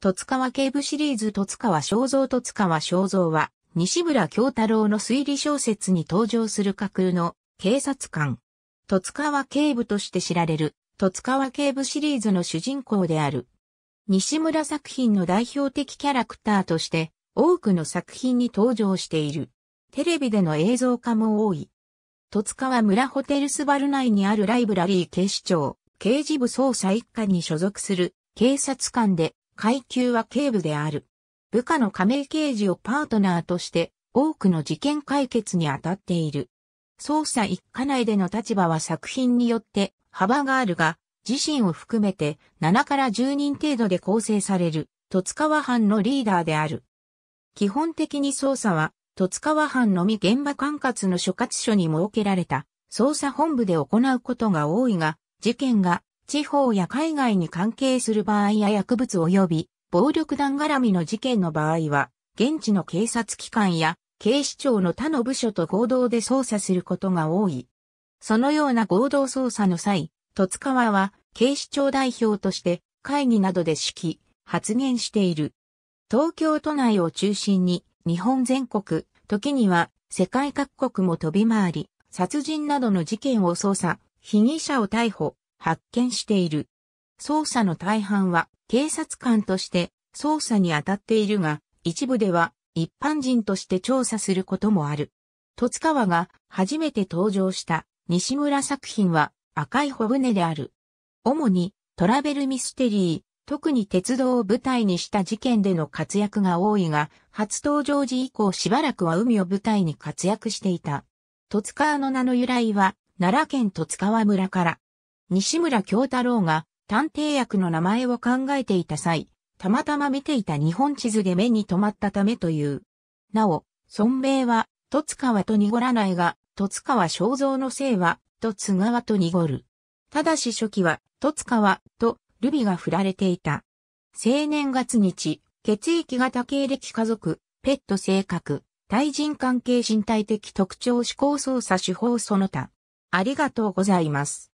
戸塚は警部シリーズ戸塚正造像戸塚は正像は、西村京太郎の推理小説に登場する架空の警察官。戸塚は警部として知られる、戸塚は警部シリーズの主人公である。西村作品の代表的キャラクターとして、多くの作品に登場している。テレビでの映像化も多い。戸塚は村ホテルスバル内にあるライブラリー警視庁、刑事部捜査一課に所属する警察官で、階級は警部である。部下の亀井刑事をパートナーとして多くの事件解決に当たっている。捜査一課内での立場は作品によって幅があるが、自身を含めて7から10人程度で構成される、戸塚川班のリーダーである。基本的に捜査は、戸塚川班のみ現場管轄の所轄署に設けられた、捜査本部で行うことが多いが、事件が地方や海外に関係する場合や薬物及び暴力団絡みの事件の場合は、現地の警察機関や警視庁の他の部署と合同で捜査することが多い。そのような合同捜査の際、戸塚は警視庁代表として会議などで指揮、発言している。東京都内を中心に日本全国、時には世界各国も飛び回り、殺人などの事件を捜査、被疑者を逮捕、発見している。捜査の大半は警察官として捜査に当たっているが、一部では一般人として調査することもある。戸塚川が初めて登場した西村作品は赤い帆船である。主にトラベルミステリー、特に鉄道を舞台にした事件での活躍が多いが、初登場時以降しばらくは海を舞台に活躍していた。戸塚の名の由来は、奈良県戸塚川村から、西村京太郎が探偵役の名前を考えていた際、たまたま見ていた日本地図で目に留まったためという。なお、村名は、戸塚はと濁らないが、戸塚は肖像の姓は、と津川と濁る。ただし初期は、戸塚は、と、ルビが振られていた。青年月日、血液型経歴家族、ペット性格、対人関係身体的特徴思考操作手法その他。ありがとうございます。